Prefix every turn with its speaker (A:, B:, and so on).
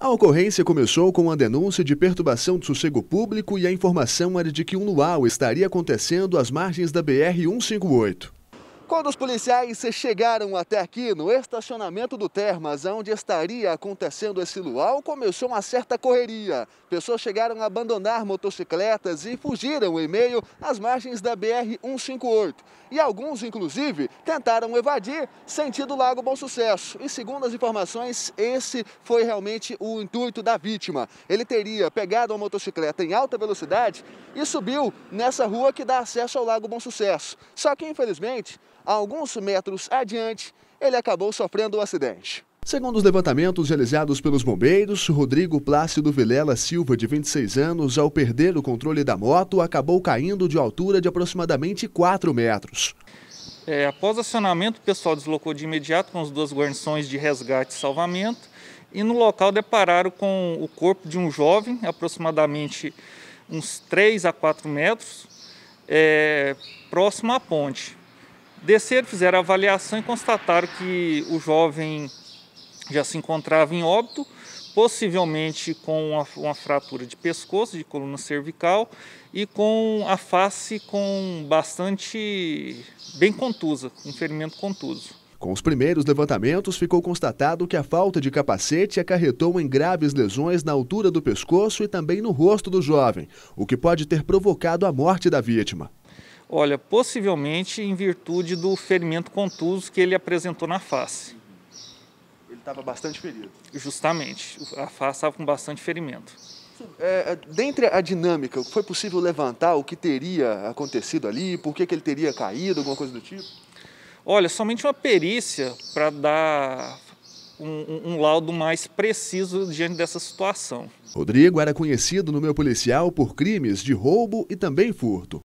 A: A ocorrência começou com a denúncia de perturbação do sossego público e a informação era de que um luau estaria acontecendo às margens da BR-158. Quando os policiais chegaram até aqui no estacionamento do Termas, onde estaria acontecendo esse luau, começou uma certa correria. Pessoas chegaram a abandonar motocicletas e fugiram em meio às margens da BR-158. E alguns, inclusive, tentaram evadir sentido Lago Bom Sucesso. E segundo as informações, esse foi realmente o intuito da vítima. Ele teria pegado uma motocicleta em alta velocidade e subiu nessa rua que dá acesso ao Lago Bom Sucesso. Só que, infelizmente, alguns metros adiante, ele acabou sofrendo o um acidente. Segundo os levantamentos realizados pelos bombeiros, Rodrigo Plácido Vilela Silva, de 26 anos, ao perder o controle da moto, acabou caindo de altura de aproximadamente 4 metros.
B: É, após acionamento, o pessoal deslocou de imediato com as duas guarnições de resgate e salvamento e no local depararam com o corpo de um jovem, aproximadamente uns 3 a 4 metros, é, próximo à ponte. Desceram, fizeram a avaliação e constataram que o jovem já se encontrava em óbito, possivelmente com uma, uma fratura de pescoço, de coluna cervical e com a face com bastante bem contusa, um ferimento contuso.
A: Com os primeiros levantamentos, ficou constatado que a falta de capacete acarretou em graves lesões na altura do pescoço e também no rosto do jovem, o que pode ter provocado a morte da vítima.
B: Olha, possivelmente em virtude do ferimento contuso que ele apresentou na face. Ele estava bastante ferido. Justamente, a face estava com bastante ferimento.
A: É, é, dentre a dinâmica, foi possível levantar o que
B: teria acontecido ali? Por que, que ele teria caído, alguma coisa do tipo? Olha, somente uma perícia para dar um, um, laudo mais preciso diante dessa situação.
A: Rodrigo era conhecido no meu policial por crimes de roubo e também furto.